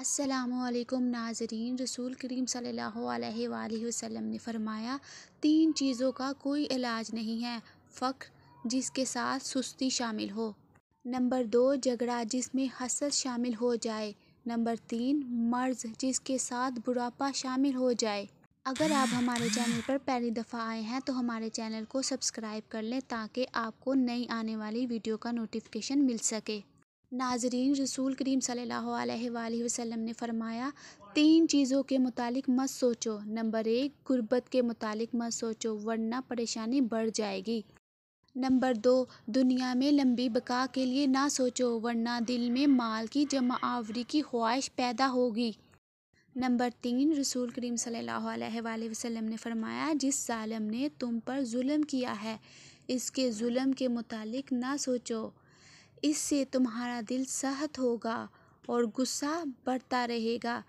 असलकम नाजरीन रसूल करीम सल्लल्लाहु अलैहि वसल्लम ने फरमाया तीन चीज़ों का कोई इलाज नहीं है फ़ख्र जिसके साथ सुस्ती शामिल हो नंबर दो झगड़ा जिसमें हसद शामिल हो जाए नंबर तीन मर्ज़ जिसके साथ बुढ़ापा शामिल हो जाए अगर आप हमारे चैनल पर पहली दफ़ा आए हैं तो हमारे चैनल को सब्सक्राइब कर लें ताकि आपको नई आने वाली वीडियो का नोटिफिकेशन मिल सके नाजरीन रसूल करीम सल्लल्लाहु अलैहि वसल्लम ने फरमाया तीन चीज़ों के मुतालिक मत सोचो नंबर एक गुर्बत के मुतालिक मत सोचो वरना परेशानी बढ़ जाएगी नंबर दो दुनिया में लंबी बका के लिए ना सोचो वरना दिल में माल की जमावरी की ख्वाहिश पैदा होगी नंबर तीन रसूल करीम सल्ला वसलम ने फरमाया जिस जालम ने तुम पर जुल्म किया है इसके जुल्म के मुतालिक ना सोचो इससे तुम्हारा दिल सहत होगा और गुस्सा बढ़ता रहेगा